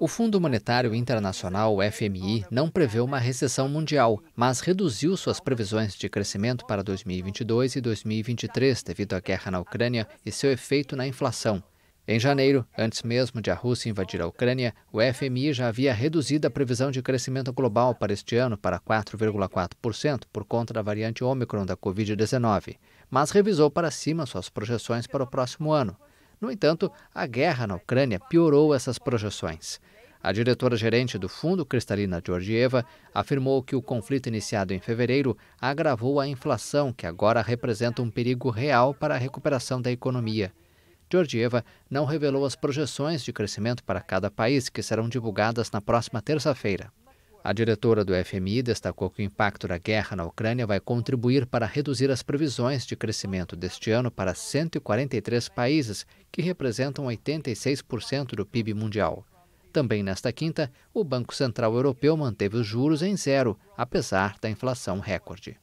O Fundo Monetário Internacional, FMI, não prevê uma recessão mundial, mas reduziu suas previsões de crescimento para 2022 e 2023 devido à guerra na Ucrânia e seu efeito na inflação. Em janeiro, antes mesmo de a Rússia invadir a Ucrânia, o FMI já havia reduzido a previsão de crescimento global para este ano para 4,4% por conta da variante Ômicron da Covid-19, mas revisou para cima suas projeções para o próximo ano. No entanto, a guerra na Ucrânia piorou essas projeções. A diretora-gerente do fundo, Cristalina Georgieva, afirmou que o conflito iniciado em fevereiro agravou a inflação, que agora representa um perigo real para a recuperação da economia. Georgieva não revelou as projeções de crescimento para cada país, que serão divulgadas na próxima terça-feira. A diretora do FMI destacou que o impacto da guerra na Ucrânia vai contribuir para reduzir as previsões de crescimento deste ano para 143 países, que representam 86% do PIB mundial. Também nesta quinta, o Banco Central Europeu manteve os juros em zero, apesar da inflação recorde.